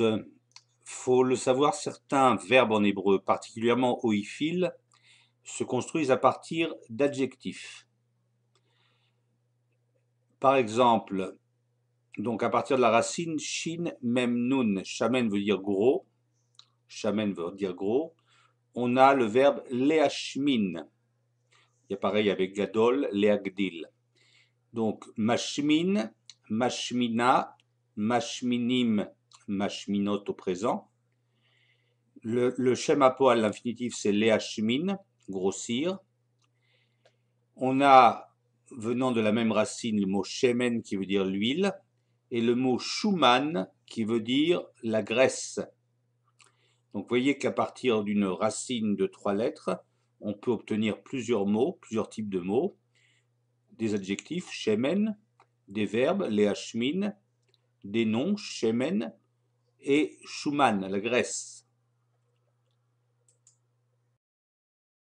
Euh, faut le savoir, certains verbes en hébreu, particulièrement oifil se construisent à partir d'adjectifs. Par exemple, donc à partir de la racine shin mem nun, shamen veut dire gros, shamen veut dire gros, on a le verbe leashmin. Il y a pareil avec gadol, leagdil. Donc mashmin, mashmina, mashminim, machminot au présent. Le, le à l'infinitif, c'est leashmin, grossir. On a, venant de la même racine, le mot shemen qui veut dire l'huile, et le mot shuman qui veut dire la graisse. Donc vous voyez qu'à partir d'une racine de trois lettres, on peut obtenir plusieurs mots, plusieurs types de mots, des adjectifs, shemen, des verbes, les des noms, shemen, et Schumann, la Grèce.